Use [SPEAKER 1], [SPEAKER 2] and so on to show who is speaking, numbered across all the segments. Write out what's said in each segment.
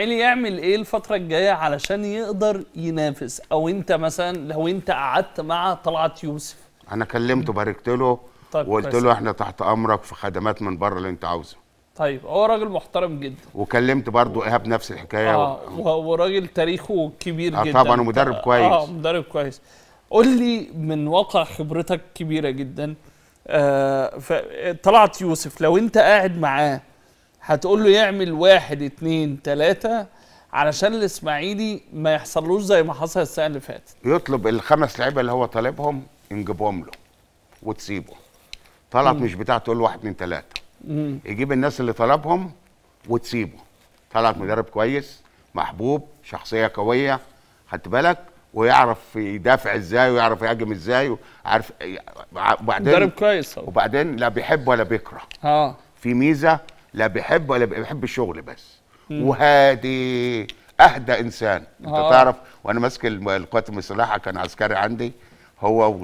[SPEAKER 1] علي يعمل ايه الفترة الجاية علشان يقدر ينافس او انت مثلا لو انت قعدت مع طلعت يوسف
[SPEAKER 2] انا كلمته باركت له طيب وقلت له احنا تحت امرك في خدمات من بره اللي انت عاوزه
[SPEAKER 1] طيب هو راجل محترم جدا
[SPEAKER 2] وكلمت برضو ايهاب نفس الحكايه اه
[SPEAKER 1] و... وراجل تاريخه كبير آه جدا طبعا ومدرب آه، كويس اه مدرب كويس قول لي من واقع خبرتك كبيره جدا آه طلعت يوسف لو انت قاعد معاه هتقول له يعمل واحد اتنين تلاتة علشان الاسماعيلي ما يحصلوش زي ما حصل السنه اللي فاتت
[SPEAKER 2] يطلب الخمس لعيبه اللي هو طالبهم نجيبهم له وتسيبه طلب مش بتاعته تقول له واحد اتنين تلاته يجيب الناس اللي طلبهم وتسيبه طلعت مدرب كويس محبوب شخصيه قويه خدت بالك ويعرف يدافع ازاي ويعرف يهاجم ازاي وعارف وبعدين مدرب كويس وبعدين لا بيحب ولا بيكره اه في ميزه لا بيحب ولا بيحب الشغل بس وهادي اهدى انسان انت آه. تعرف وانا ماسك القوات المسلحه كان عسكري عندي هو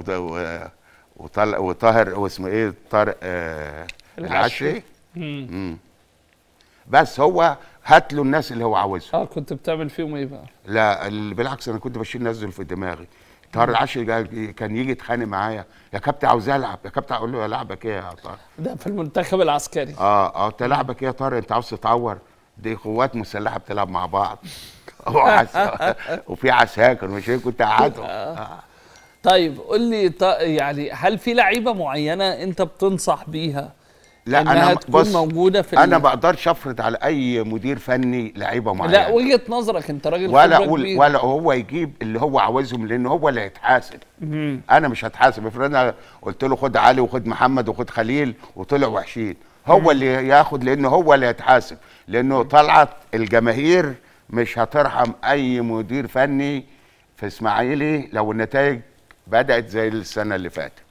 [SPEAKER 2] وطل وطاهر واسمه ايه طارق آه
[SPEAKER 1] العشري
[SPEAKER 2] بس هو هات له الناس اللي هو عاوزها اه
[SPEAKER 1] كنت بتعمل فيهم ايه بقى؟
[SPEAKER 2] لا بالعكس انا كنت بشيل نزل في دماغي طاهر العشري كان يجي يتخانق معايا يا كابتن عاوز العب يا كابتن اقول له لعبك ايه يا طاهر ده في المنتخب العسكري اه اه انت لعبك ايه يا طاهر انت عاوز تتعور دي قوات مسلحه بتلعب مع بعض وفي عساكر مش إيه، كنت قاعدهم آه. آه.
[SPEAKER 1] طيب قول لي يعني هل في لعيبه معينه انت بتنصح بيها
[SPEAKER 2] لا انا تكون بص موجوده في انا ما اقدرش افرض على اي مدير فني لعيبه معينه لا
[SPEAKER 1] وجهه نظرك انت راجل ولا أقول ولا
[SPEAKER 2] هو يجيب اللي هو عاوزهم لان هو اللي هيتحاسب انا مش هتحاسب افرض انا قلت له خد علي وخد محمد وخد خليل وطلع وحشين هو مم. اللي ياخد لان هو اللي هيتحاسب لانه طلعت الجماهير مش هترحم اي مدير فني في اسماعيلي لو النتائج بدات زي السنه اللي فاتت